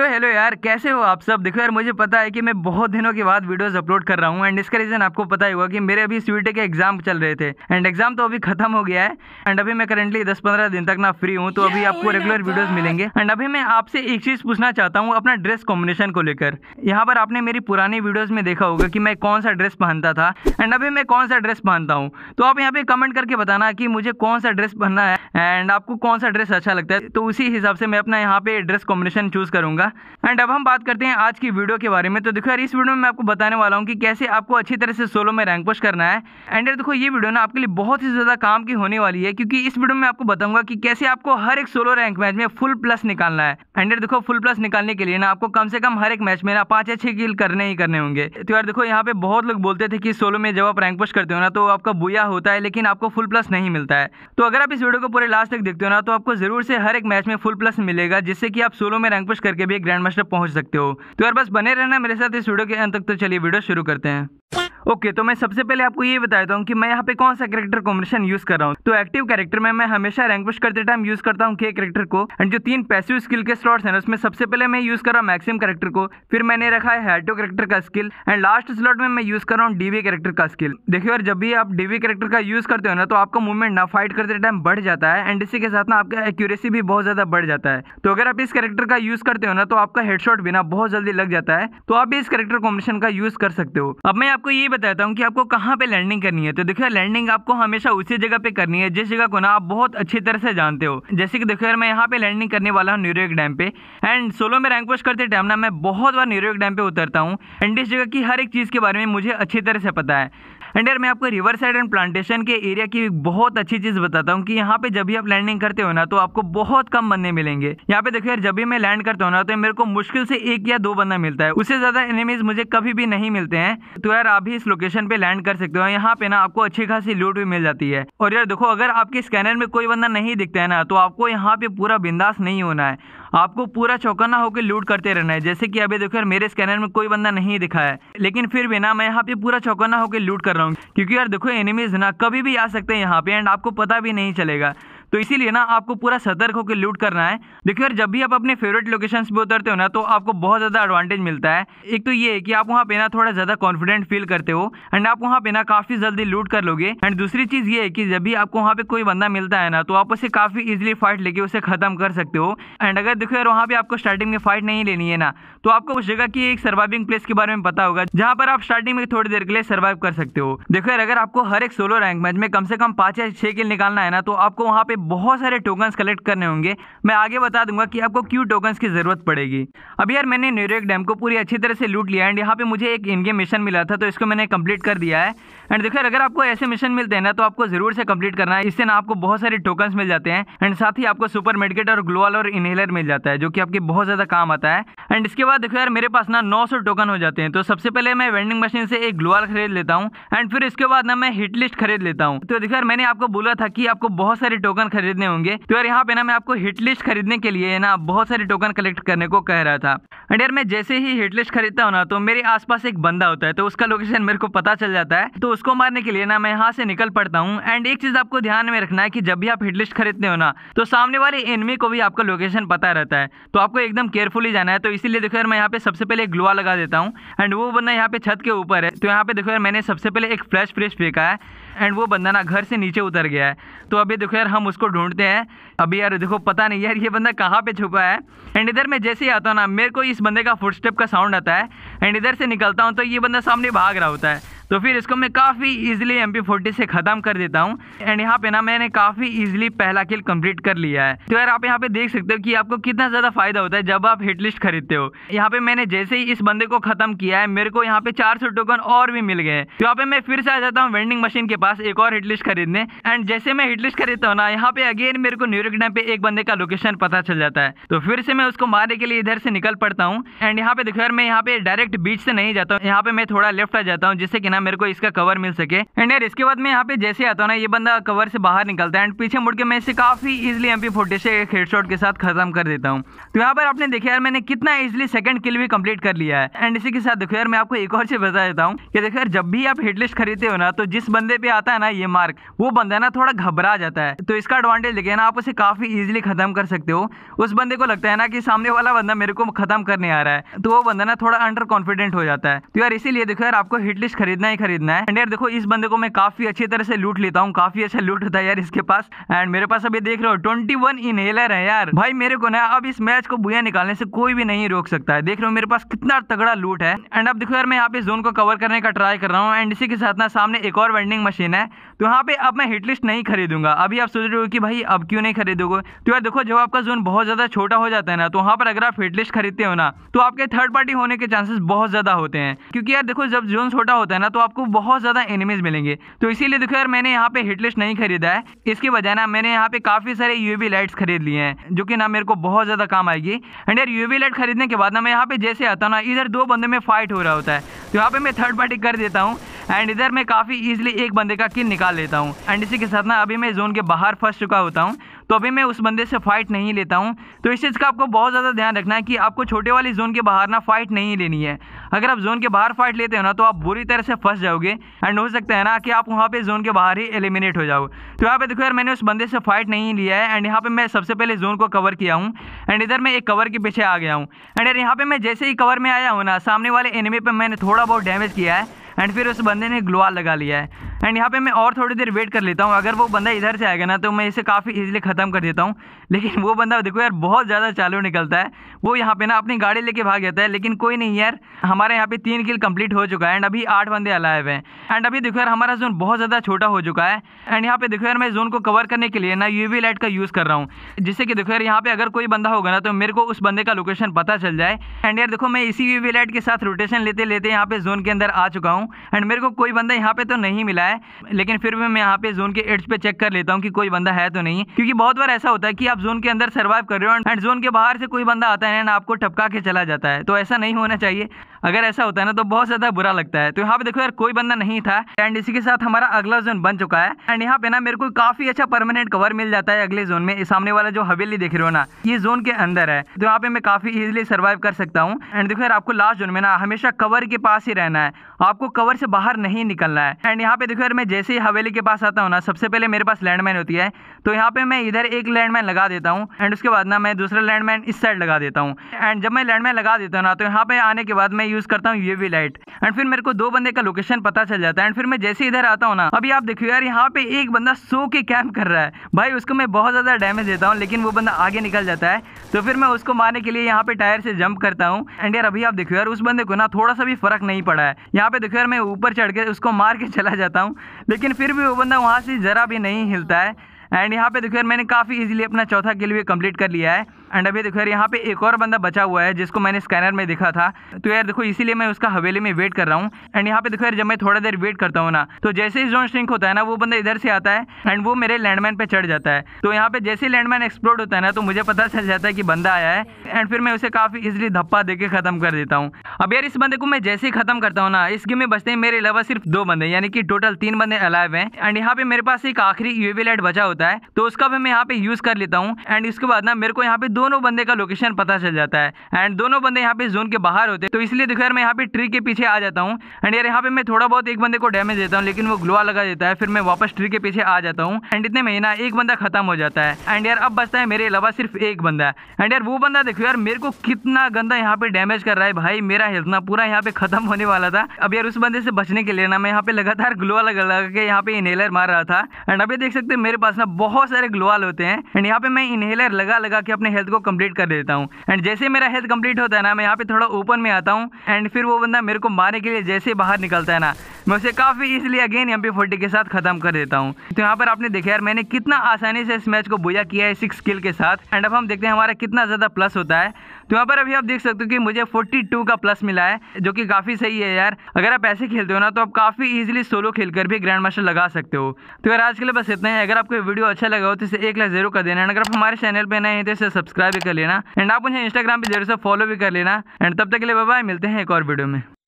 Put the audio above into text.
तो हेलो यार कैसे हो आप सब देखो यार मुझे पता है कि मैं बहुत दिनों के बाद वीडियोस अपलोड कर रहा हूँ एंड इसका रीज़न आपको पता ही होगा कि मेरे अभी स्वीटे के एग्जाम चल रहे थे एंड एग्जाम तो अभी खत्म हो गया है एंड अभी मैं करेंटली 10-15 दिन तक ना फ्री हूँ तो अभी आपको रेगुलर वीडियोज मिलेंगे एंड अभी मैं आपसे एक चीज़ पूछना चाहता हूँ अपना ड्रेस कॉम्बिनेशन को लेकर यहाँ पर आपने मेरी पुरानी वीडियोज़ में देखा होगा कि मैं कौन सा ड्रेस पहनता था एंड अभी मैं कौन सा ड्रेस पहनता हूँ तो आप यहाँ पे कमेंट करके बताना कि मुझे कौन सा ड्रेस पहनना है एंड आपको कौन सा ड्रेस अच्छा लगता है तो उसी हिसाब से मैं अपना यहाँ पे ड्रेस कॉम्बिनेशन चूज़ करूँगा जाएगा एंड अब हम बात करते हैं आज की वीडियो के बारे में तो देखो यार इस वीडियो में मैं आपको बताने वाला हूँ कि कैसे आपको अच्छी तरह से सोलो में रैंक पुश करना है एंड यार देखो ये वीडियो ना आपके लिए बहुत ही ज़्यादा काम की होने वाली है क्योंकि इस वीडियो में आपको बताऊंगा कि कैसे आपको हर एक सोलो रैंक मैच में फुल प्लस निकालना है एंड यार देखो फुल प्लस निकालने के लिए ना आपको कम से कम हर एक मैच में ना पाँच या छः किल करने ही करने होंगे तो यार देखो यहाँ पे बहुत लोग बोलते थे कि सोलो में जब आप रैंक पुश करते हो ना तो आपका बुया होता है लेकिन आपको फुल प्लस नहीं मिलता है तो अगर आप इस वीडियो को पूरे लास्ट तक देखते हो ना तो आपको जरूर से हर एक मैच में फुल प्लस मिलेगा जिससे कि आप सोलो में रैंक पुश करके भी ग्रैंड मास्टर पहुंच सकते हो तो यार बस बने रहना मेरे साथ इस वीडियो के अंत तक तो चलिए वीडियो शुरू करते हैं ओके okay, तो मैं सबसे पहले आपको ये बता देता हूँ कि मैं यहाँ पे कौन सा कैरेक्टर कॉम्बिनेशन यूज कर रहा हूँ तो एक्टिव कैरेक्टर में मैं हमेशा रैंक पुश करते टाइम यूज करता हूँ के कैरेक्टर को एंड जो तीन पैसिव स्किल के स्लॉट्स हैं उसमें सबसे पहले मैं यूज कर रहा हूँ मैक्सिम कैरेक्टर को फिर मैंने रखा है हैटो कैरेक्टर का स्किल एंड लास्ट स्लॉट में मैं यूज कर रहा हूँ डीवी कैरेक्टर का स्किल देखिए और जब भी आप डीवी कैरेक्टर का यूज करते हो ना तो आपका मूवमेंट ना फाइट करते टाइम बढ़ जाता है एंड इसी के साथ ना आपका एक्यूरेसी भी बहुत ज्यादा बढ़ जाता है तो अगर आप इस कैरेक्टर का यूज करते हो ना तो आपका हेडशॉट भी ना बहुत जल्दी लग जाता है तो आप भी इस कैरेक्टर कॉम्बिनेशन का यूज कर सकते हो अब मैं आपको ये ही बताता हूँ कि आपको कहाँ पे लैंडिंग करनी है तो देखिए लैंडिंग आपको हमेशा उसी जगह पे करनी है जिस जगह को ना आप बहुत अच्छी तरह से जानते हो जैसे कि देखो यार मैं यहाँ पे लैंडिंग करने वाला हूँ न्यूयॉर्क डैम पे एंड सोलो में रैंक पोस्ट करते टाइम ना मैं बहुत बार न्यूयॉर्क डैम पे उतरता हूँ एंड इस जगह की हर एक चीज़ के बारे में मुझे अच्छी तरह से पता है एंड यार मैं आपको रिवर साइड एंड प्लांटेशन के एरिया की बहुत अच्छी चीज़ बताता हूँ कि यहाँ पे जब भी आप लैंडिंग करते हो ना तो आपको बहुत कम बंदे मिलेंगे यहाँ पे देखो यार जब भी मैं लैंड करता हूँ ना तो मेरे को मुश्किल से एक या दो बंदा मिलता है उससे ज़्यादा एनिमीज मुझे कभी भी नहीं मिलते हैं तो यार आप भी इस लोकेशन पे लैंड कर सकते हो यहाँ पे ना आपको अच्छी खासी लूट भी मिल जाती है और यार देखो अगर आपके स्कैनर में कोई बंदा नहीं दिखता है ना तो आपको यहाँ पे पूरा बिंदास नहीं होना है आपको पूरा चौकन्ना होकर लूट करते रहना है जैसे कि अभी देखो यार मेरे स्कैनर में कोई बंदा नहीं दिखा है लेकिन फिर भी ना मैं यहाँ पे पूरा चौकन्ना होकर लूट कर रहा हूँ क्योंकि यार देखो एनिमीज ना कभी भी आ सकते हैं यहाँ पे एंड आपको पता भी नहीं चलेगा तो इसीलिए ना आपको पूरा सतर्क होकर लूट करना है देखिए यार जब भी आप अपने फेवरेट लोकेशन पर उतरते हो ना तो आपको बहुत ज़्यादा एडवांटेज मिलता है एक तो ये है कि आप वहाँ पे ना थोड़ा ज़्यादा कॉन्फिडेंट फील करते हो एंड आप वहाँ पे ना काफ़ी जल्दी लूट कर लोगे एंड दूसरी चीज़ ये है कि जब भी आपको वहाँ पे कोई बंदा मिलता है ना तो आप उसे काफ़ी ईजिली फाइट लेके उसे ख़त्म कर सकते हो एंड अगर देखो यार वहाँ पर आपको स्टार्टिंग में फाइट नहीं लेनी है ना तो आपको उस जगह की एक सर्वाइविंग प्लेस के बारे में पता होगा जहाँ पर आप स्टार्टिंग में थोड़ी देर के लिए सर्वाइव कर सकते हो देखो यार अगर आपको हर एक सोलो रैंक मैच में कम से कम पाँच या छः किल निकालना है ना तो आपको वहाँ पे बहुत सारे टोकन्स कलेक्ट करने होंगे मैं आगे बता दूंगा कि आपको क्यों टोकन्स की ज़रूरत पड़ेगी अभी यार मैंने न्यूयॉर्क डैम को पूरी अच्छी तरह से लूट लिया एंड यहाँ पे मुझे एक इनके मिशन मिला था तो इसको मैंने कंप्लीट कर दिया है एंड देखो अगर आपको ऐसे मिशन मिलते हैं ना तो आपको ज़रूर से कंप्लीट करना है इससे ना आपको बहुत सारे टोकन्स मिल जाते हैं एंड साथ ही आपको सुपर मेडिकेट और ग्लोअल और इनहेलर मिल जाता है जो कि आपके बहुत ज़्यादा काम आता है एंड इसके बाद देखो यार मेरे पास ना 900 टोकन हो जाते हैं तो सबसे पहले मैं वेंडिंग मशीन से एक ग्लोअल खरीद लेता हूँ एंड फिर इसके बाद ना मैं हिट लिस्ट खरीद लेता हूँ तो देखो यार मैंने आपको बोला था कि आपको बहुत सारे टोकन खरीदने होंगे तो यार यहाँ पे ना मैं आपको हिट लिस्ट खरीदने के लिए ना बहुत सारे टोकन कलेक्ट करने को कह रहा था एंड यार मैं जैसे ही हिट लिस्ट खरीदता हूँ ना तो मेरे आसपास एक बंदा होता है तो उसका लोकेशन मेरे को पता चल जाता है तो उसको मारने के लिए ना मैं यहाँ से निकल पड़ता हूँ एंड एक चीज आपको ध्यान में रखना है कि जब भी आप हिट लिस्ट खरीदते हो ना तो सामने वाले एनमी को भी आपका लोकेशन पता रहता है तो आपको एकदम केयरफुली जाना है तो इसीलिए देखो यार मैं यहाँ पे सबसे पहले एक ग्लोआ लगा देता हूँ एंड वो बंदा यहाँ पे छत के ऊपर है तो यहाँ पे देखो यार मैंने सबसे पहले एक फ्लैश फ्रेश फेंका है एंड वो बंदा ना घर से नीचे उतर गया है तो अभी देखो यार हम उसको ढूंढते हैं अभी यार देखो पता नहीं यार ये बंदा कहाँ पे छुपा है एंड इधर मैं जैसे ही आता हूँ ना मेरे को इस बंदे का फुटस्टेप का साउंड आता है एंड इधर से निकलता हूँ तो ये बंदा सामने भाग रहा होता है तो फिर इसको मैं काफ़ी ईजिली एम फोर्टी से ख़त्म कर देता हूँ एंड यहाँ पे ना मैंने काफ़ी ईजिली पहला किल कंप्लीट कर लिया है तो यार आप यहाँ पे देख सकते हो कि आपको कितना ज़्यादा फायदा होता है जब आप हिट लिस्ट खरीदते हो यहाँ पे मैंने जैसे ही इस बंदे को ख़त्म किया है मेरे को यहाँ पे चार सौ टोकन और भी मिल गए तो यहाँ पे मैं फिर से आ जाता हूँ वेंडिंग मशीन के पास एक और हिट लिस्ट खरीदने एंड जैसे मैं हिट लिस्ट खरीदता हूँ ना यहाँ पे अगेन मेरे को न्यूयॉर्क डैम पे एक बंदे का लोकेशन पता चल जाता है तो फिर से मैं उसको मारने के लिए इधर से निकल पड़ता हूँ एंड यहाँ पे देखो यार मैं यहाँ पे डायरेक्ट बीच से नहीं जाता हूँ यहाँ पे मैं थोड़ा लेफ्ट आ जाता हूँ जिससे कि ना ना मेरे को इसका कवर मिल सके एंड यार इसके बाद मैं यहाँ पे जैसे आता हूँ ना ये बंदा कवर से बाहर निकलता है एंड पीछे मुड़ के मैं इसे काफी इजिली एम पी से एक हेड के साथ खत्म कर देता हूँ तो यहाँ पर आपने देखा यार मैंने कितना इजिली सेकंड किल भी कम्प्लीट कर लिया है एंड इसी के साथ देखो यार मैं आपको एक और चीज बता देता हूँ कि देखो यार जब भी आप हेडलिस्ट खरीदते हो ना तो जिस बंदे पे आता है ना ये मार्क वो बंदा ना थोड़ा घबरा जाता है तो इसका एडवांटेज देखिए ना आप उसे काफी इजिली खत्म कर सकते हो उस बंदे को लगता है ना कि सामने वाला बंदा मेरे को खत्म करने आ रहा है तो वो बंदा ना थोड़ा अंडर कॉन्फिडेंट हो जाता है तो यार इसीलिए देखो यार आपको हिटलिस्ट खरीदना खरीदना ही खरीदना है एंड यार देखो इस बंदे को मैं काफी अच्छी तरह से लूट लेता हूँ काफी अच्छा लूट होता है यार इसके पास एंड मेरे पास अभी देख रहे हो ट्वेंटी वन इनहेलर है यार भाई मेरे को ना अब इस मैच को बुया निकालने से कोई भी नहीं रोक सकता है देख रहे हो मेरे पास कितना तगड़ा लूट है एंड अब देखो यार मैं यहाँ पे जोन को कवर करने का ट्राई कर रहा हूँ एंड इसी के साथ ना सामने एक और वेंडिंग मशीन है तो यहाँ पे अब मैं हिटलिस्ट नहीं खरीदूंगा अभी आप सोच रहे हो कि भाई अब क्यों नहीं खरीदोगे तो यार देखो जब आपका जोन बहुत ज्यादा छोटा हो जाता है ना तो वहाँ पर अगर आप हिटलिस्ट खरीदते हो ना तो आपके थर्ड पार्टी होने के चांसेस बहुत ज्यादा होते हैं क्योंकि यार देखो जब जोन छोटा होता है ना तो तो आपको बहुत ज़्यादा एनिमीज मिलेंगे तो इसीलिए देखो यार मैंने यहाँ पे हिटलिस्ट नहीं खरीदा है इसके बजाय ना मैंने यहाँ पे काफ़ी सारे यूवी लाइट्स खरीद लिए हैं जो कि ना मेरे को बहुत ज़्यादा काम आएगी एंड यार यूएवी लाइट खरीदने के बाद ना मैं यहाँ पे जैसे आता हूँ ना इधर दो बंदे में फाइट हो रहा होता है तो यहाँ पे मैं थर्ड पार्टी कर देता हूँ एंड इधर मैं काफ़ी ईजिली एक बंदे का किन निकाल लेता हूँ एंड इसी के साथ ना अभी मैं जोन के बाहर फंस चुका होता हूँ तो अभी मैं उस बंदे से फाइट नहीं लेता हूँ तो इस चीज़ का आपको बहुत ज़्यादा ध्यान रखना है कि आपको छोटे वाली जोन के बाहर ना फाइट नहीं लेनी है अगर आप जोन के बाहर फाइट लेते हो ना तो आप बुरी तरह से फंस जाओगे एंड हो सकता है ना कि आप वहाँ पे जोन के बाहर ही एलिमिनेट हो जाओ तो यहाँ पे देखो यार मैंने उस बंदे से फाइट नहीं लिया है एंड यहाँ पे मैं सबसे पहले जोन को कवर किया हूँ एंड इधर मैं एक कवर के पीछे आ गया हूँ एंड यार यहाँ पे मैं जैसे ही कवर में आया हूँ ना सामने वाले एनिमी पर मैंने थोड़ा बहुत डैमेज किया है एंड फिर उस बंदे ने ग्लोवाल लगा लिया है एंड यहाँ पे मैं और थोड़ी देर वेट कर लेता हूँ अगर वो बंदा इधर से आएगा ना तो मैं इसे काफ़ी इजीली ख़त्म कर देता हूँ लेकिन वो बंदा देखो यार बहुत ज़्यादा चालू निकलता है वो यहाँ पे ना अपनी गाड़ी लेके भाग जाता है लेकिन कोई नहीं यार हमारे यहाँ पे तीन किल कंप्लीट हो चुका है एंड अभी आठ बंदे अलाए हुए हैं एंड अभी देखो यार हमारा जोन बहुत ज़्यादा छोटा हो चुका है एंड यहाँ पे देखो यार मैं जोन को कवर करने के लिए ना यू लाइट का यूज़ कर रहा हूँ जिससे कि देखो यार यहाँ पे अगर कोई बंदा होगा ना तो मेरे को उस बंदे का लोकेशन पता चल जाए एंड यार देखो मैं इसी यू लाइट के साथ रोटेशन लेते लेते यहाँ पे जोन के अंदर आ चुका हूँ एंड मेरे को कोई बंदा यहाँ पे तो नहीं मिला है है लेकिन फिर भी मैं यहाँ पे जोन के एड्स पे चेक कर लेता हूँ कि कोई बंदा है तो नहीं क्योंकि बहुत बार ऐसा होता है कि आप जोन के अंदर सर्वाइव कर रहे हो एंड जोन के बाहर से कोई बंदा आता है एंड आपको टपका के चला जाता है तो ऐसा नहीं होना चाहिए अगर ऐसा होता है ना तो बहुत ज़्यादा बुरा लगता है तो यहाँ पे देखो यार कोई बंदा नहीं था एंड इसी के साथ हमारा अगला जोन बन चुका है एंड यहाँ पे ना मेरे को काफ़ी अच्छा परमानेंट कवर मिल जाता है अगले जोन में सामने वाला जो हवेली देख रहे हो ना ये जोन के अंदर है तो यहाँ पे मैं काफ़ी इजिली सर्वाइव कर सकता हूँ एंड देखो यार आपको लास्ट जोन में ना हमेशा कवर के पास ही रहना है आपको कवर से बाहर नहीं निकलना है एंड यहाँ पे देखो यार मैं जैसे ही हवेली के पास आता हूँ ना सबसे पहले मेरे पास लैंडमैन होती है तो यहाँ पे मैं इधर एक लैंडमैन लगा देता हूँ एंड उसके बाद ना मैं दूसरा लैंडमैन इस साइड लगा देता हूँ एंड जब मैं लैंडमैन लगा देता हूँ ना तो यहाँ पे आने के बाद मैं यूज़ करता हूँ ये भी लाइट एंड फिर मेरे को दो बंदे का लोकेशन पता चल जाता है एंड फिर मैं जैसे इधर आता हूँ ना अभी आप देखो यार यहाँ पे एक बंदा सो के कैम्प कर रहा है भाई उसको मैं बहुत ज़्यादा डैमेज देता हूँ लेकिन वो बंदा आगे निकल जाता है तो फिर मैं उसको मारने के लिए यहाँ पे टायर से जंप करता हूँ एंड यार अभी आप देखो यार उस बंदे को ना थोड़ा सा भी फर्क नहीं पड़ा है यहाँ पे देखो यार मैं ऊपर चढ़ के उसको मार के चला जाता हूँ लेकिन फिर भी वो बंदा वहाँ से ज़रा भी नहीं हिलता है एंड यहाँ पे देखो यार मैंने काफ़ी इजीली अपना चौथा किल भी कंप्लीट कर लिया है एंड अभी देखो यार यहाँ पे एक और बंदा बचा हुआ है जिसको मैंने स्कैनर में देखा था तो यार देखो इसीलिए मैं उसका हवेली में वेट कर रहा हूँ एंड यहाँ पे देखो यार जब मैं थोड़ा देर वेट करता हूँ ना तो जैसे ही जोन श्रिंक होता है ना वो बंदा इधर से आता है एंड वो मेरे लैंडमैन पे चढ़ जाता है तो यहाँ पे जैसे ही लैंडमैन एक्सप्लोड होता है ना तो मुझे पता चल जाता है कि बंदा आया है एंड फिर मैं उसे काफी इजिली धप्पा देकर खत्म कर देता हूँ अब यार इस बंदे को मैं जैसे ही खत्म करता हूँ ना इस गेम में बचते हैं मेरे अलावा सिर्फ दो बंदे यानी कि टोटल तीन बंदे अलाइव है एंड यहाँ पे मेरे पास एक आखिरी यूवी लाइट बचा होता है तो उसका भी मैं यहाँ पे यूज कर लेता हूँ एंड इसके बाद ना मेरे को यहाँ पे दोनों बंदे का लोकेशन पता चल जाता है एंड दोनों बंदे यहाँ पे जोन के बाहर होते हैं तो इसलिए देखो तो यार मैं यहाँ पे ट्री के पीछे आ जाता हूँ एंड यार यहाँ पे मैं थोड़ा बहुत एक बंदे को डैमेज देता हूँ लेकिन वो ग्लोआ लगा देता है फिर मैं वापस ट्री के पीछे आ जाता हूँ एंड इतने में ना एक बंदा खत्म हो जाता है एंड यार अब बचता है मेरे अलावा सिर्फ एक बंदा एंड यार वो बंदा देखो यार मेरे को कितना गंदा यहाँ पे डैमेज कर रहा है भाई मेरा हेल्थ ना पूरा यहाँ पे खत्म होने वाला था अब यार उस बंदे से बचने के लिए ना मैं यहाँ पे लगातार ग्लोआ लगा लगा के यहाँ पे इनहेलर मार रहा था एंड अभी देख सकते हैं मेरे पास ना बहुत सारे ग्लोआल होते हैं एंड यहाँ पे मैं इनहेलर लगा लगा के अपने हेल्थ को कंप्लीट कर देता हूँ एंड जैसे मेरा हेल्थ कंप्लीट होता है ना मैं यहाँ पे थोड़ा ओपन में आता हूँ एंड फिर वो बंदा मेरे को मारने के लिए जैसे बाहर निकलता है ना मैं उसे काफ़ी इसलिए अगेन एम पी फोर्टी के साथ ख़त्म कर देता हूँ तो यहाँ पर आपने देखा यार मैंने कितना आसानी से इस मैच को बुझा किया है सिक्स किल के साथ एंड अब हम देखते हैं हमारा कितना ज़्यादा प्लस होता है तो यहाँ पर अभी आप देख सकते हो कि मुझे 42 का प्लस मिला है जो कि काफ़ी सही है यार अगर आप ऐसे खेलते हो ना तो आप काफ़ी इजिली सोलो खेलकर भी ग्रैंड मास्टर लगा सकते हो तो यार आज के लिए बस इतना ही अगर आपको वीडियो अच्छा लगा हो तो इसे एक लाख जरूर कर देना एंड अगर आप हमारे चैनल पर नए हैं तो इसे सब्सक्राइब भी कर लेना एंड आप मुझे इंस्टाग्राम पर जरूर से फॉलो भी कर लेना एंड तब तक के लिए बाय मिलते हैं एक और वीडियो में